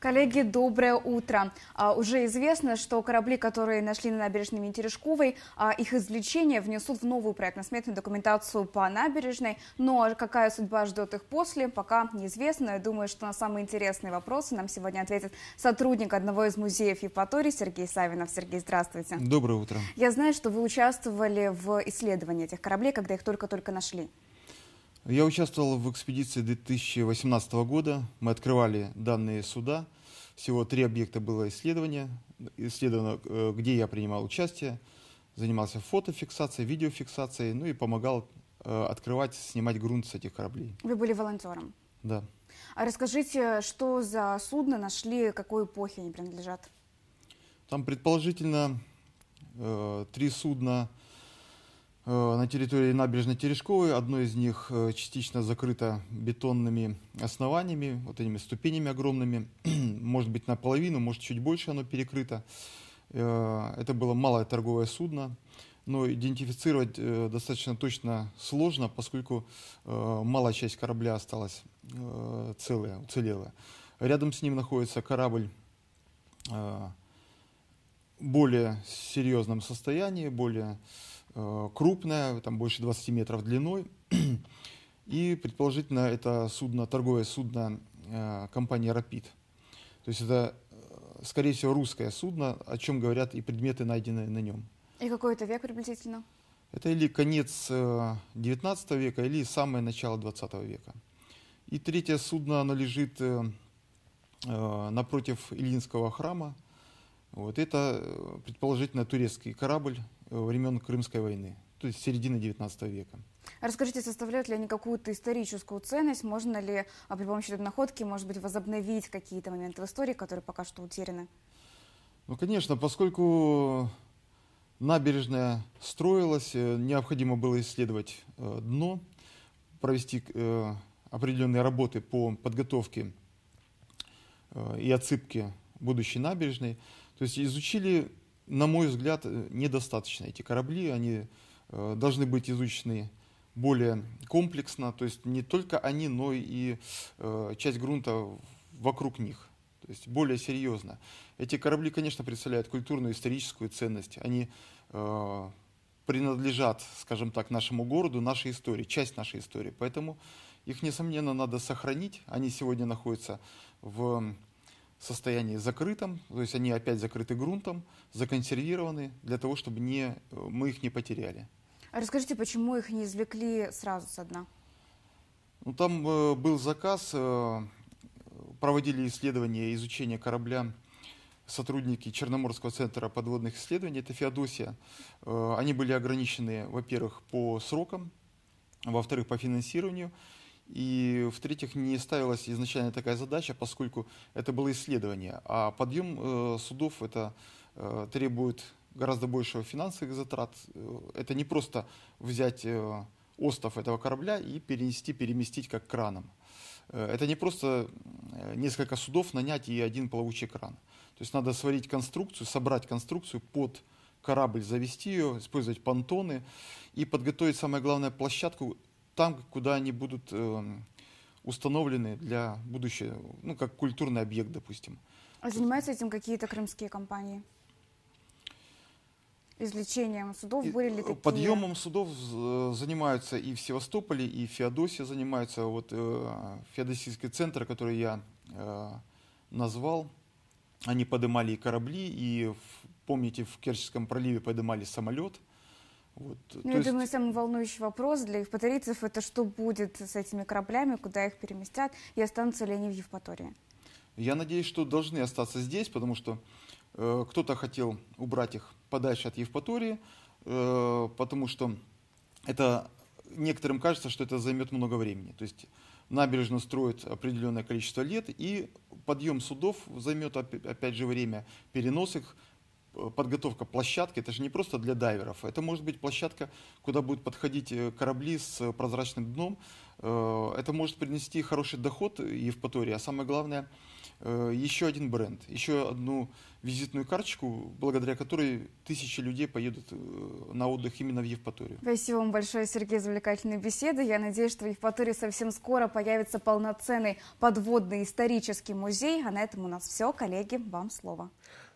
Коллеги, доброе утро. А, уже известно, что корабли, которые нашли на набережной Ментережковой, а, их извлечение внесут в новую проектно-сметную документацию по набережной. Но ну, а какая судьба ждет их после, пока неизвестно. Я думаю, что на самые интересные вопросы нам сегодня ответит сотрудник одного из музеев Евпатории Сергей Савинов. Сергей, здравствуйте. Доброе утро. Я знаю, что вы участвовали в исследовании этих кораблей, когда их только-только нашли. Я участвовал в экспедиции 2018 года. Мы открывали данные суда. Всего три объекта было исследования. Исследовано, э, где я принимал участие. Занимался фотофиксацией, видеофиксацией, ну и помогал э, открывать, снимать грунт с этих кораблей. Вы были волонтером? Да. А расскажите, что за судно нашли, какой эпохи они принадлежат? Там предположительно э, три судна Э, на территории набережной Терешковой. Одно из них э, частично закрыто бетонными основаниями, вот этими ступенями огромными. Может быть, наполовину, может, чуть больше оно перекрыто. Э, это было малое торговое судно, но идентифицировать достаточно точно сложно, поскольку малая часть корабля осталась целая, уцелела. Рядом с ним находится корабль более серьезном состоянии, более Э, крупное там больше 20 метров длиной. И, предположительно, это судно, торговое судно э, компании «Рапид». То есть это, э, скорее всего, русское судно, о чем говорят и предметы, найденные на нем. И какой это век приблизительно? Это или конец 19 века, или самое начало 20 века. И третье судно, оно лежит напротив Ильинского храма. Вот это, предположительно, турецкий корабль, времен Крымской войны, то есть середины XIX века. Расскажите, составляют ли они какую-то историческую ценность? Можно ли а, при помощи этой находки, может быть, возобновить какие-то моменты в истории, которые пока что утеряны? Ну, конечно, поскольку набережная строилась, э, необходимо было исследовать э, дно, провести э, определенные работы по подготовке и отсыпке будущей набережной. То есть изучили на мой взгляд, э, недостаточно. Эти корабли, они э, должны быть изучены более комплексно, то есть не только они, но и э, часть грунта вокруг них, то есть более серьезно. Эти корабли, конечно, представляют культурную историческую ценность, они принадлежат, скажем так, нашему городу, нашей истории, часть нашей истории, поэтому их, несомненно, надо сохранить, они сегодня находятся в состоянии закрытом, то есть они опять закрыты грунтом, законсервированы для того, чтобы не, э, мы их не потеряли. А расскажите, почему их не извлекли сразу со дна? Ну, там э, был заказ, э, проводили исследования, изучение корабля сотрудники Черноморского центра подводных исследований, это Феодосия. Э, они были ограничены, во-первых, по срокам, во-вторых, по финансированию. И, в-третьих, не ставилась изначально такая задача, поскольку это было исследование. А подъем э, судов это э, требует гораздо большего финансовых затрат. Э, это не просто взять э, остов этого корабля и перенести, переместить как краном. Э, это не просто э, несколько судов нанять и один плавучий кран. То есть надо сварить конструкцию, собрать конструкцию под корабль завести ее, использовать понтоны и подготовить, самое главное, площадку, там, куда они будут эм, установлены для будущего, ну, как культурный объект, допустим. А занимаются этим какие-то крымские компании? Извлечением судов были ли такие? Подъемом судов э, занимаются и в Севастополе, и в Феодосии занимаются. Вот э, Феодосийский центр, который я э, назвал, они поднимали и корабли, и помните, в Керченском проливе поднимали самолет – вот, э, ну, я есть... думаю, самый волнующий вопрос для евпаторийцев – это что будет с этими кораблями, куда их переместят, и останутся ли они в Евпатории? Я надеюсь, что должны остаться здесь, потому что э, кто-то хотел убрать их подальше от Евпатории, э, потому что это некоторым кажется, что это займет много времени. То есть набережную строят определенное количество лет, и подъем судов займет, опять же, время, перенос их – подготовка площадки, это же не просто для дайверов, это может быть площадка, куда будут подходить э, корабли с э, прозрачным дном, э, это может принести хороший доход Евпатории, а самое главное, еще один бренд, еще одну визитную карточку, благодаря которой тысячи людей поедут на отдых именно в Евпаторию. Спасибо вам большое, Сергей, за увлекательные беседы. Я надеюсь, что в Евпатории совсем скоро появится полноценный подводный исторический музей. А на этом у нас все. Коллеги, вам слово.